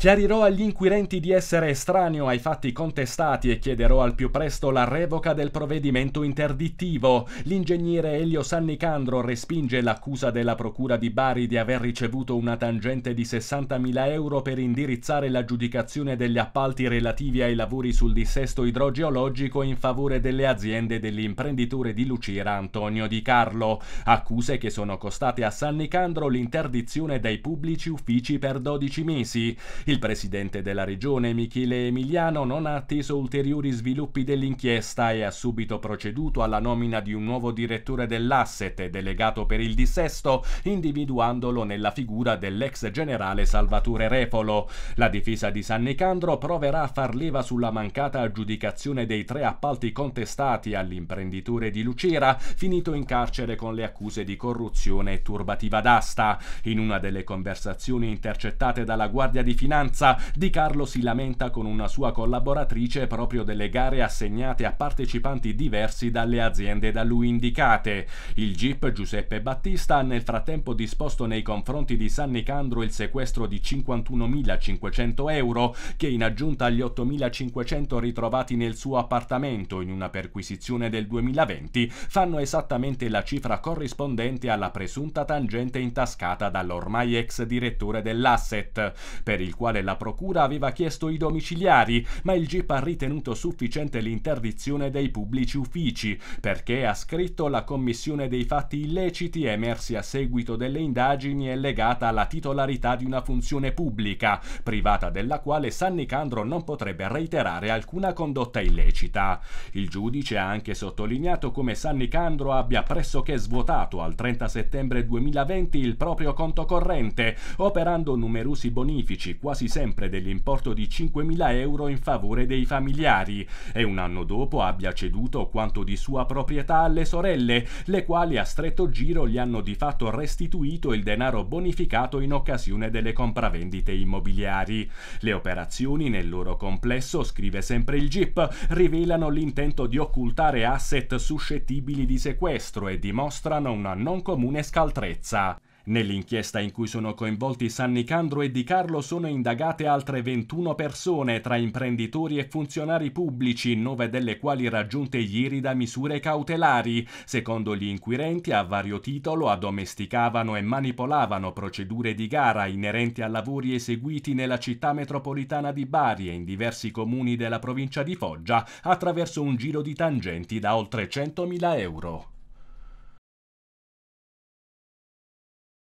Chiarirò agli inquirenti di essere estraneo ai fatti contestati e chiederò al più presto la revoca del provvedimento interdittivo. L'ingegnere Elio Sannicandro respinge l'accusa della Procura di Bari di aver ricevuto una tangente di 60.000 euro per indirizzare l'aggiudicazione degli appalti relativi ai lavori sul dissesto idrogeologico in favore delle aziende dell'imprenditore di Lucira Antonio Di Carlo. Accuse che sono costate a Sannicandro l'interdizione dai pubblici uffici per 12 mesi. Il presidente della regione, Michele Emiliano, non ha atteso ulteriori sviluppi dell'inchiesta e ha subito proceduto alla nomina di un nuovo direttore dell'asset delegato per il dissesto, individuandolo nella figura dell'ex generale Salvatore Refolo. La difesa di San Nicandro proverà a far leva sulla mancata aggiudicazione dei tre appalti contestati all'imprenditore di Lucera, finito in carcere con le accuse di corruzione e turbativa d'asta. In una delle conversazioni intercettate dalla Guardia di Finanza, vacanza. Di Carlo si lamenta con una sua collaboratrice proprio delle gare assegnate a partecipanti diversi dalle aziende da lui indicate. Il GIP Giuseppe Battista ha nel frattempo disposto nei confronti di San Nicandro il sequestro di 51.500 euro che in aggiunta agli 8.500 ritrovati nel suo appartamento in una perquisizione del 2020 fanno esattamente la cifra corrispondente alla presunta tangente intascata dall'ormai ex direttore dell'asset, per il quale quale la procura aveva chiesto i domiciliari, ma il GIP ha ritenuto sufficiente l'interdizione dei pubblici uffici, perché ha scritto la commissione dei fatti illeciti emersi a seguito delle indagini è legata alla titolarità di una funzione pubblica, privata della quale San Nicandro non potrebbe reiterare alcuna condotta illecita. Il giudice ha anche sottolineato come San Nicandro abbia pressoché svuotato al 30 settembre 2020 il proprio conto corrente, operando numerosi bonifici quasi quasi sempre dell'importo di 5.000 euro in favore dei familiari e un anno dopo abbia ceduto quanto di sua proprietà alle sorelle, le quali a stretto giro gli hanno di fatto restituito il denaro bonificato in occasione delle compravendite immobiliari. Le operazioni nel loro complesso, scrive sempre il GIP, rivelano l'intento di occultare asset suscettibili di sequestro e dimostrano una non comune scaltrezza. Nell'inchiesta in cui sono coinvolti San Nicandro e Di Carlo sono indagate altre 21 persone tra imprenditori e funzionari pubblici, nove delle quali raggiunte ieri da misure cautelari. Secondo gli inquirenti, a vario titolo addomesticavano e manipolavano procedure di gara inerenti a lavori eseguiti nella città metropolitana di Bari e in diversi comuni della provincia di Foggia attraverso un giro di tangenti da oltre 100.000 euro.